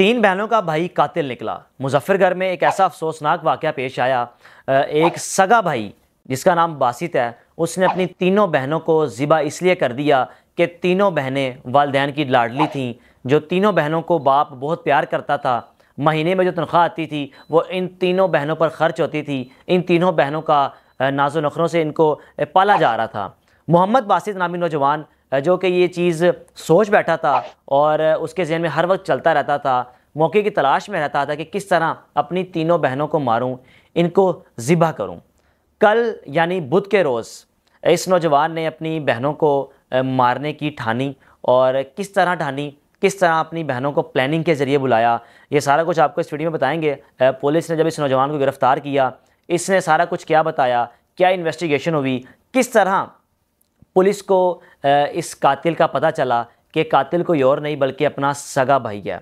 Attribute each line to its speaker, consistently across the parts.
Speaker 1: तीन बहनों का भाई कातिल निकला मुजफ्फरगढ़ में एक ऐसा अफसोसनाक वाक़ पेश आया एक सगा भाई जिसका नाम बासित है उसने अपनी तीनों बहनों को ज़िबा इसलिए कर दिया कि तीनों बहनें वालदेन की लाडली थीं जो तीनों बहनों को बाप बहुत प्यार करता था महीने में जो तनख्वाह आती थी वो इन तीनों बहनों पर खर्च होती थी इन तीनों बहनों का नाजो नखरों से इनको पाला जा रहा था मोहम्मद बासित नामी नौजवान जो कि ये चीज़ सोच बैठा था और उसके जहन में हर वक्त चलता रहता था मौके की तलाश में रहता था कि किस तरह अपनी तीनों बहनों को मारूं इनको ज़िबा करूं कल यानी बुध के रोज़ इस नौजवान ने अपनी बहनों को मारने की ठानी और किस तरह ठानी किस तरह अपनी बहनों को प्लानिंग के ज़रिए बुलाया ये सारा कुछ आपको इस वीडियो में बताएंगे पुलिस ने जब इस नौजवान को गिरफ़्तार किया इसने सारा कुछ क्या बताया क्या इन्वेस्टिगेशन हुई किस तरह पुलिस को इस कातिल का पता चला कि कातिल कोई और नहीं बल्कि अपना सगा भाई है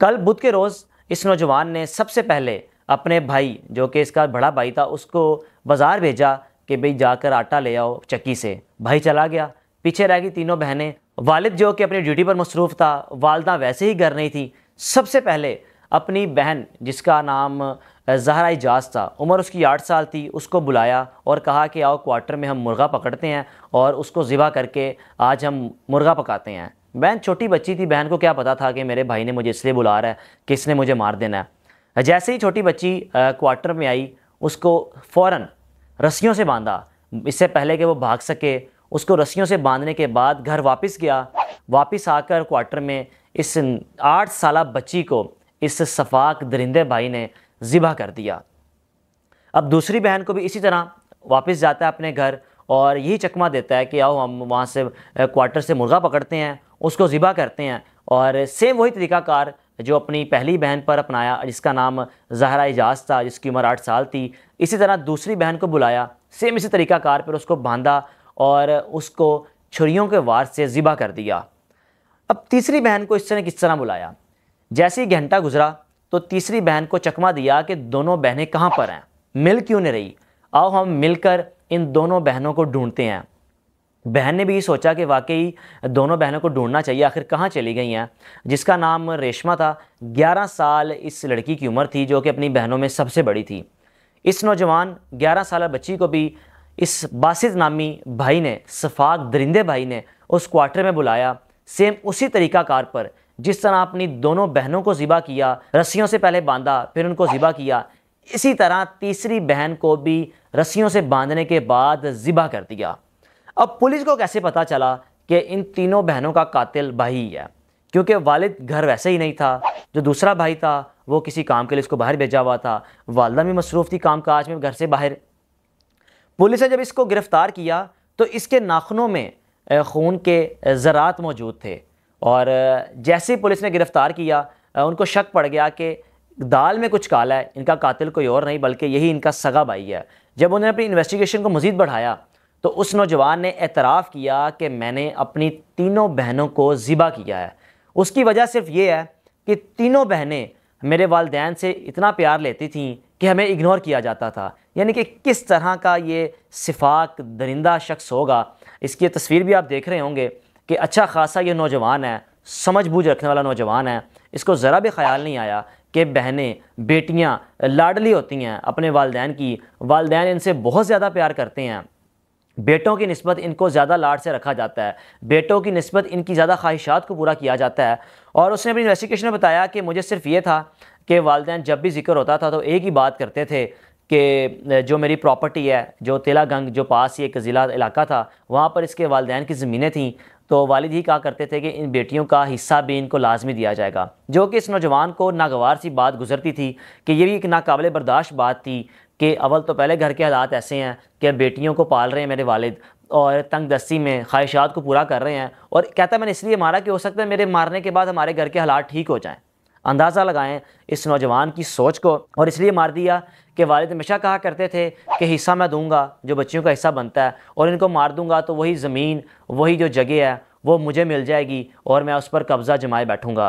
Speaker 1: कल बुध के रोज़ इस नौजवान ने सबसे पहले अपने भाई जो कि इसका बड़ा भाई था उसको बाज़ार भेजा कि भाई जाकर आटा ले आओ चक्की से भाई चला गया पीछे रह गई तीनों बहनें वालिद जो कि अपनी ड्यूटी पर मसरूफ़ था वालदा वैसे ही घर नहीं थी सबसे पहले अपनी बहन जिसका नाम जहरा इजाज था उम्र उसकी आठ साल थी उसको बुलाया और कहा कि आओ क्वार्टर में हम मुर्गा पकड़ते हैं और उसको ज़िबा करके आज हम मुर्गा पकाते हैं बहन छोटी बच्ची थी बहन को क्या पता था कि मेरे भाई ने मुझे इसलिए बुला रहा है कि इसने मुझे मार देना है जैसे ही छोटी बच्ची क्वार्टर में आई उसको फ़ौर रस्सियों से बांधा इससे पहले कि वो भाग सके उसको रस्सियों से बांधने के बाद घर वापस गया वापस आकर क्वार्टर में इस आठ साल बच्ची को इस शफाक दरिंदे भाई ने ज़िबा कर दिया अब दूसरी बहन को भी इसी तरह वापस जाता है अपने घर और यही चकमा देता है कि आओ हम वहाँ से क्वार्टर से मुर्गा पकड़ते हैं उसको ज़िबा करते हैं और सेम वही तरीकाकार जो अपनी पहली बहन पर अपनाया जिसका नाम जहरा एजाज था जिसकी उम्र आठ साल थी इसी तरह दूसरी बहन को बुलाया सेम इसी तरीकाकार पर उसको बांधा और उसको छुरियों के वार से ज़िबा कर दिया अब तीसरी बहन को इस तरह किस तरह बुलाया जैसे ही घंटा गुजरा तो तीसरी बहन को चकमा दिया कि दोनों बहनें कहाँ पर हैं मिल क्यों नहीं रही आओ हम मिलकर इन दोनों बहनों को ढूंढते हैं बहन ने भी सोचा कि वाकई दोनों बहनों को ढूंढना चाहिए आखिर कहाँ चली गई हैं जिसका नाम रेशमा था 11 साल इस लड़की की उम्र थी जो कि अपनी बहनों में सबसे बड़ी थी इस नौजवान 11 साल बच्ची को भी इस बासित नामी भाई ने सफाक दरिंदे भाई ने उस क्वार्टर में बुलाया सेम उसी तरीका कार पर जिस तरह अपनी दोनों बहनों को ज़िबा किया रस्सियों से पहले बांधा फिर उनको ज़िबा किया इसी तरह तीसरी बहन को भी रस्सियों से बांधने के बाद ज़िबा कर दिया अब पुलिस को कैसे पता चला कि इन तीनों बहनों का कातिल भाई है क्योंकि वालिद घर वैसे ही नहीं था जो दूसरा भाई था वो किसी काम के लिए उसको बाहर भेजा हुआ था वालदा भी मसरूफ़ थी काम काज में घर से बाहर पुलिस ने जब इसको गिरफ़्तार किया तो इसके नाखनों में खून के ज़रात मौजूद थे और जैसे ही पुलिस ने गिरफ़्तार किया उनको शक पड़ गया कि दाल में कुछ काला है इनका कातिल कोई और नहीं बल्कि यही इनका सगा भाई है जब उन्होंने अपनी इन्वेस्टिगेशन को मज़ीद बढ़ाया तो उस नौजवान ने एतराफ़ किया कि मैंने अपनी तीनों बहनों को ज़िबा किया है उसकी वजह सिर्फ ये है कि तीनों बहनें मेरे वालदेन से इतना प्यार लेती थीं कि हमें इग्नोर किया जाता था यानी कि किस तरह का ये सिफाक दरिंदा शख्स होगा इसकी तस्वीर भी आप देख रहे होंगे कि अच्छा खासा ये नौजवान है समझ बूझ रखने वाला नौजवान है इसको ज़रा भी ख्याल नहीं आया कि बहनें बेटियाँ लाडली होती हैं अपने वालदेन की वालदेन इनसे बहुत ज़्यादा प्यार करते हैं बेटों की नस्बत इनको ज़्यादा लाड से रखा जाता है बेटों की नस्बत इनकी ज़्यादा ख्वाहिशात को पूरा किया जाता है और उसने अपनी इन्वेस्टिगेशन में बताया कि मुझे सिर्फ ये था कि वालदेन जब भी जिक्र होता था तो एक ही बात करते थे कि जो मेरी प्रॉपर्टी है जो तेलागंग जो पास ही एक ज़िला इलाका था वहाँ पर इसके वालदेन की ज़मीनें थीं तो वालिद ही कहा करते थे कि इन बेटियों का हिस्सा भी इनको लाजमी दिया जाएगा जो कि इस नौजवान को नागवार सी बात गुजरती थी कि ये भी एक नाकबिल बर्दाश्त बात थी कि अवल तो पहले घर के हालात ऐसे हैं कि बेटियों को पाल रहे हैं मेरे वालद और तंग दस्ती में ख्वाहिशात को पूरा कर रहे हैं और कहता है मैंने इसलिए मारा कि हो सकता है मेरे मारने के बाद हमारे घर के हालात ठीक हो जाएँ अंदाज़ा लगाएं इस नौजवान की सोच को और इसलिए मार दिया कि वालिद हमेशा कहा करते थे कि हिस्सा मैं दूंगा जो बच्चियों का हिस्सा बनता है और इनको मार दूंगा तो वही ज़मीन वही जो जगह है वो मुझे मिल जाएगी और मैं उस पर कब्ज़ा जमाए बैठूँगा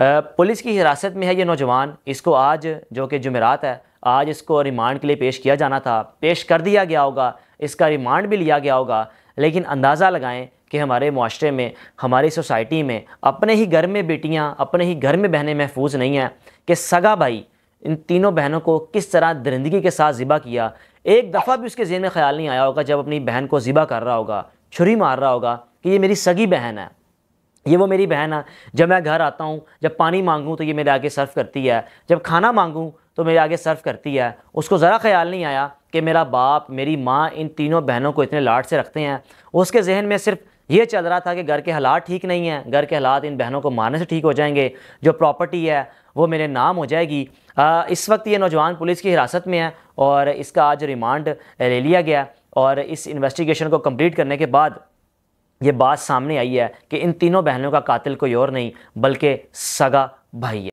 Speaker 1: पुलिस की हिरासत में है ये नौजवान इसको आज जो कि जुमेरात है आज इसको रिमांड के लिए पेश किया जाना था पेश कर दिया गया होगा इसका रिमांड भी लिया गया होगा लेकिन अंदाज़ा लगाएं कि हमारे माशरे में हमारी सोसाइटी में अपने ही घर में बेटियां अपने ही घर में बहनें महफूज नहीं हैं कि सगा भाई इन तीनों बहनों को किस तरह दरिंदगी के साथ ज़िबा किया एक दफ़ा भी उसके जेहन में ख्याल नहीं आया होगा जब अपनी बहन को ज़िबा कर रहा होगा छुरी मार रहा होगा कि ये मेरी सगी बहन है ये वो मेरी बहन है जब मैं घर आता हूँ जब पानी मांगूँ तो ये मेरे आगे सर्व करती है जब खाना मांगूँ तो मेरे आगे सर्व करती है उसको ज़रा ख्याल नहीं आया कि मेरा बाप मेरी माँ इन तीनों बहनों को इतने लाड से रखते हैं उसके जहन में सिर्फ ये चल रहा था कि घर के हालात ठीक नहीं हैं घर के हालात इन बहनों को मारने से ठीक हो जाएंगे जो प्रॉपर्टी है वो मेरे नाम हो जाएगी आ, इस वक्त ये नौजवान पुलिस की हिरासत में है और इसका आज रिमांड ले लिया गया और इस इन्वेस्टिगेशन को कंप्लीट करने के बाद ये बात सामने आई है कि इन तीनों बहनों का कातिल कोई और नहीं बल्कि सगा भाई है